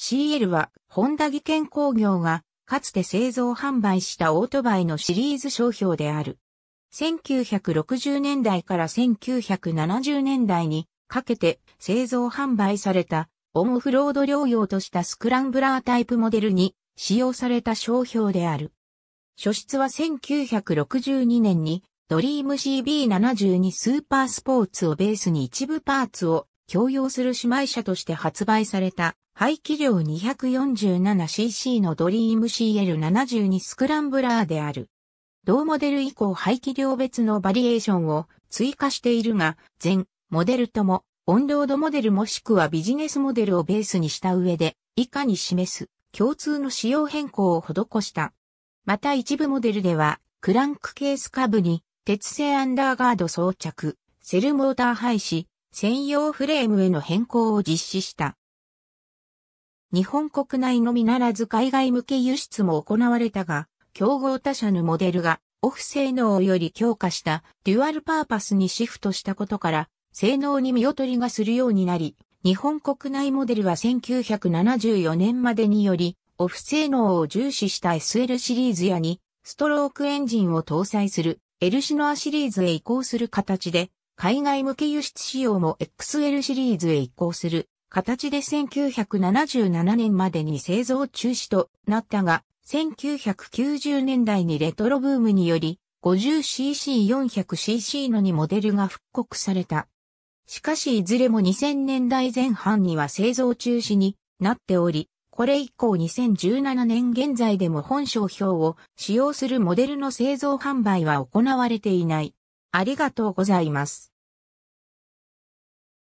CL は、ホンダ技研工業が、かつて製造販売したオートバイのシリーズ商標である。1960年代から1970年代にかけて製造販売されたオンオフロード療養としたスクランブラータイプモデルに使用された商標である。初出は1962年にドリーム CB72 スーパースポーツをベースに一部パーツを共用する姉妹車として発売された、排気量 247cc のドリーム CL72 スクランブラーである。同モデル以降排気量別のバリエーションを追加しているが、全モデルとも、オンロードモデルもしくはビジネスモデルをベースにした上で、以下に示す共通の仕様変更を施した。また一部モデルでは、クランクケース下部に鉄製アンダーガード装着、セルモーター廃止、専用フレームへの変更を実施した。日本国内のみならず海外向け輸出も行われたが、競合他社のモデルがオフ性能をより強化したデュアルパーパスにシフトしたことから、性能に見劣りがするようになり、日本国内モデルは1974年までにより、オフ性能を重視した SL シリーズやに、ストロークエンジンを搭載する L シノアシリーズへ移行する形で、海外向け輸出仕様も XL シリーズへ移行する形で1977年までに製造中止となったが、1990年代にレトロブームにより、50cc、400cc の2モデルが復刻された。しかしいずれも2000年代前半には製造中止になっており、これ以降2017年現在でも本商標を使用するモデルの製造販売は行われていない。ありがとうございます。